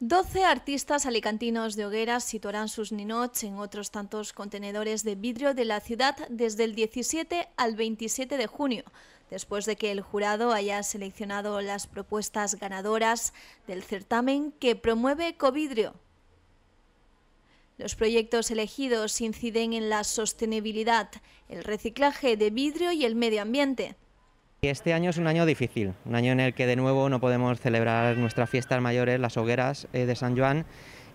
12 artistas alicantinos de hogueras situarán sus ninots en otros tantos contenedores de vidrio de la ciudad desde el 17 al 27 de junio, después de que el jurado haya seleccionado las propuestas ganadoras del certamen que promueve Covidrio. Los proyectos elegidos inciden en la sostenibilidad, el reciclaje de vidrio y el medio ambiente. Este año es un año difícil, un año en el que de nuevo no podemos celebrar nuestras fiestas mayores, las hogueras eh, de San Juan,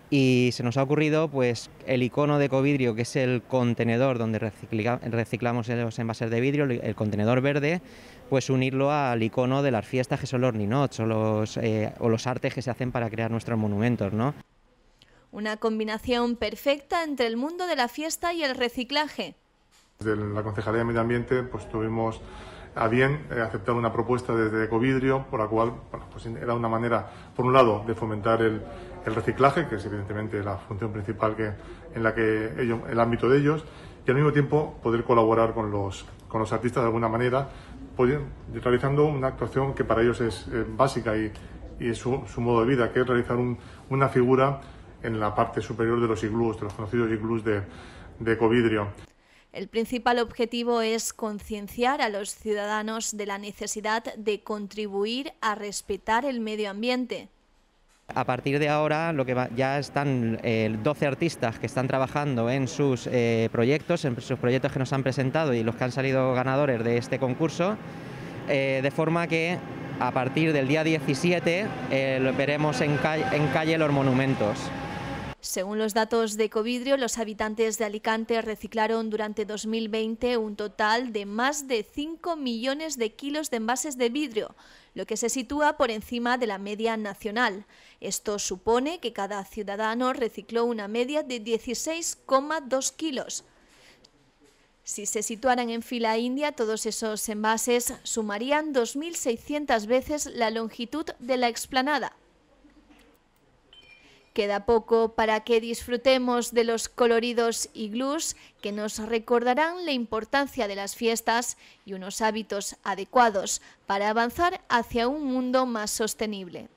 y se nos ha ocurrido pues el icono de covidrio, que es el contenedor donde reciclamos los envases de vidrio, el contenedor verde, pues unirlo al icono de las fiestas que son los ninots o los, eh, artes que se hacen para crear nuestros monumentos, Una combinación perfecta entre el mundo de la fiesta y el reciclaje. Desde la Concejalía de Medio Ambiente pues tuvimos habían aceptado una propuesta desde Covidrio por la cual pues era una manera, por un lado, de fomentar el, reciclaje, que es evidentemente la función principal que, en la que el ámbito de ellos, y al mismo tiempo poder colaborar con los, con los artistas de alguna manera, pues, realizando una actuación que para ellos es eh, básica y, es su, modo de vida, que es realizar una figura en la parte superior de los iglús, de los conocidos iglús de, de Ecovidrio. El principal objetivo es concienciar a los ciudadanos de la necesidad de contribuir a respetar el medio ambiente. A partir de ahora lo que ya están 12 eh, artistas que están trabajando en sus eh, proyectos, en sus proyectos que nos han presentado y los que han salido ganadores de este concurso, eh, de forma que a partir del día 17 veremos en calle los monumentos. Según los datos de Covidrio, los habitantes de Alicante reciclaron durante 2020 un total de más de 5 millones de kilos de envases de vidrio, lo que se sitúa por encima de la media nacional. Esto supone que cada ciudadano recicló una media de 16,2 kilos. Si se situaran en fila india, todos esos envases sumarían 2.600 veces la longitud de la explanada. Queda poco para que disfrutemos de los coloridos iglús que nos recordarán la importancia de las fiestas y unos hábitos adecuados para avanzar hacia un mundo más sostenible.